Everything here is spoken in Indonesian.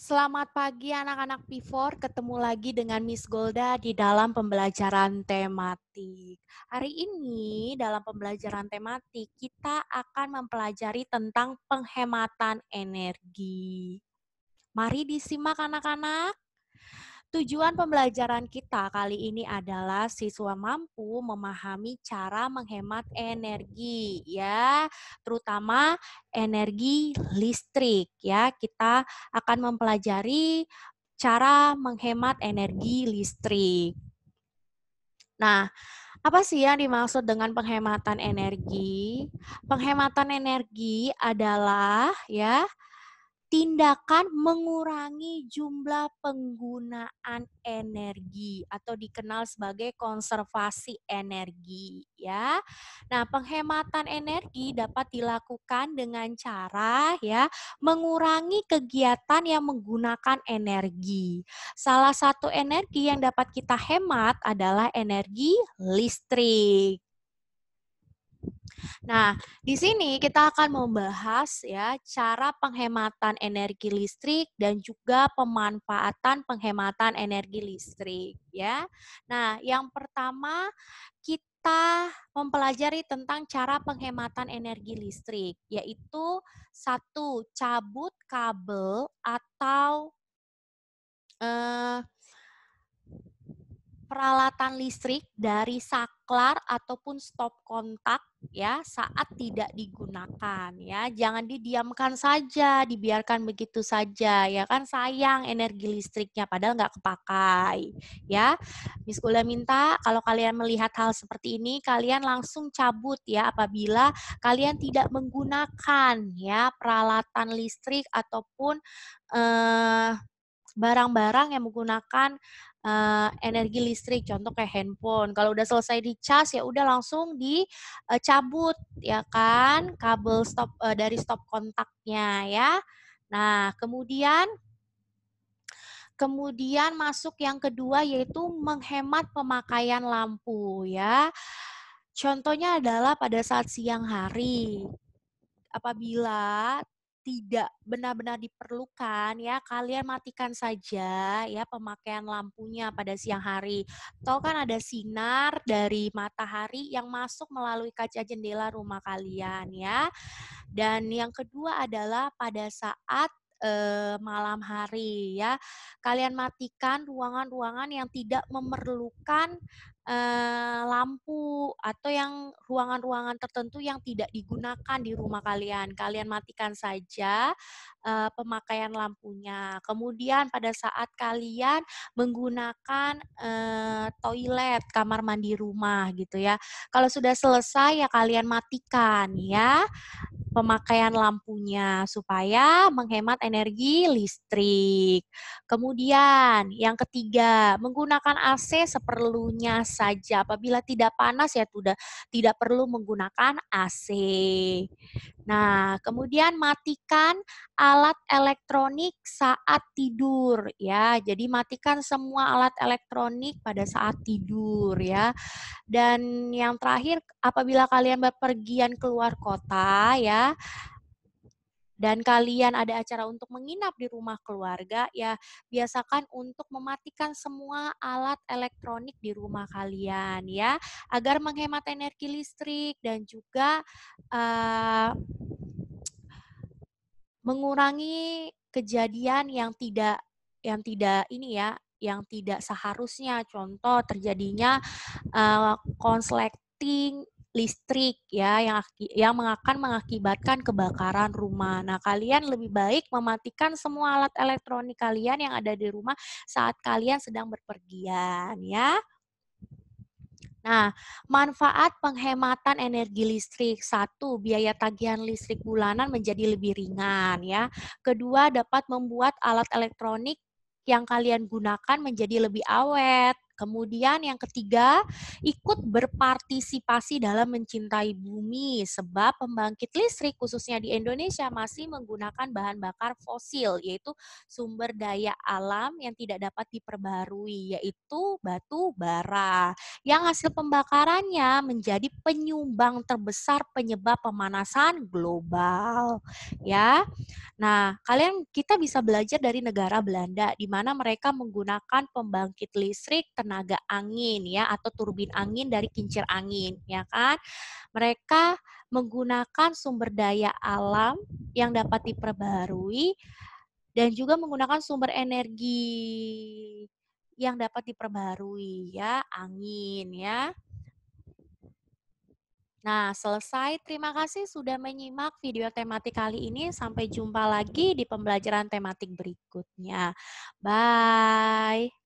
Selamat pagi anak-anak P4, ketemu lagi dengan Miss Golda di dalam pembelajaran tematik. Hari ini dalam pembelajaran tematik kita akan mempelajari tentang penghematan energi. Mari disimak anak-anak. Tujuan pembelajaran kita kali ini adalah siswa mampu memahami cara menghemat energi ya, terutama energi listrik ya. Kita akan mempelajari cara menghemat energi listrik. Nah, apa sih yang dimaksud dengan penghematan energi? Penghematan energi adalah ya tindakan mengurangi jumlah penggunaan energi atau dikenal sebagai konservasi energi ya. Nah, penghematan energi dapat dilakukan dengan cara ya mengurangi kegiatan yang menggunakan energi. Salah satu energi yang dapat kita hemat adalah energi listrik. Nah, di sini kita akan membahas ya cara penghematan energi listrik dan juga pemanfaatan penghematan energi listrik ya. Nah, yang pertama kita mempelajari tentang cara penghematan energi listrik yaitu satu cabut kabel atau eh, peralatan listrik dari saklar ataupun stop kontak ya saat tidak digunakan ya jangan didiamkan saja dibiarkan begitu saja ya kan sayang energi listriknya padahal nggak kepakai ya Miss Gula minta kalau kalian melihat hal seperti ini kalian langsung cabut ya apabila kalian tidak menggunakan ya peralatan listrik ataupun eh, barang-barang yang menggunakan uh, energi listrik contoh kayak handphone kalau udah selesai dicas ya udah langsung dicabut eh, ya kan kabel stop uh, dari stop kontaknya ya nah kemudian kemudian masuk yang kedua yaitu menghemat pemakaian lampu ya contohnya adalah pada saat siang hari apabila tidak benar-benar diperlukan ya kalian matikan saja ya pemakaian lampunya pada siang hari. Tahu kan ada sinar dari matahari yang masuk melalui kaca jendela rumah kalian ya. Dan yang kedua adalah pada saat eh, malam hari ya. Kalian matikan ruangan-ruangan yang tidak memerlukan eh, lampu atau yang ruangan-ruangan tertentu yang tidak digunakan di rumah kalian. Kalian matikan saja eh, pemakaian lampunya. Kemudian pada saat kalian menggunakan eh, toilet, kamar mandi rumah gitu ya. Kalau sudah selesai ya kalian matikan ya pemakaian lampunya supaya menghemat energi listrik. Kemudian yang ketiga, menggunakan AC seperlunya saja. Apabila tidak panas ya tidak tidak perlu menggunakan AC. Nah, kemudian matikan alat elektronik saat tidur ya. Jadi matikan semua alat elektronik pada saat tidur ya. Dan yang terakhir apabila kalian berpergian keluar kota ya, dan kalian ada acara untuk menginap di rumah keluarga, ya biasakan untuk mematikan semua alat elektronik di rumah kalian ya, agar menghemat energi listrik dan juga uh, mengurangi kejadian yang tidak yang tidak ini ya yang tidak seharusnya contoh terjadinya uh, konsleting listrik ya yang yang akan mengakibatkan kebakaran rumah. Nah, kalian lebih baik mematikan semua alat elektronik kalian yang ada di rumah saat kalian sedang berpergian ya. Nah, manfaat penghematan energi listrik. Satu, biaya tagihan listrik bulanan menjadi lebih ringan ya. Kedua, dapat membuat alat elektronik yang kalian gunakan menjadi lebih awet Kemudian yang ketiga, ikut berpartisipasi dalam mencintai bumi sebab pembangkit listrik khususnya di Indonesia masih menggunakan bahan bakar fosil yaitu sumber daya alam yang tidak dapat diperbarui yaitu batu bara yang hasil pembakarannya menjadi penyumbang terbesar penyebab pemanasan global ya. Nah, kalian kita bisa belajar dari negara Belanda di mana mereka menggunakan pembangkit listrik tenaga angin ya atau turbin angin dari kincir angin, ya kan? Mereka menggunakan sumber daya alam yang dapat diperbarui dan juga menggunakan sumber energi yang dapat diperbarui ya, angin ya. Nah, selesai. Terima kasih sudah menyimak video tematik kali ini. Sampai jumpa lagi di pembelajaran tematik berikutnya. Bye.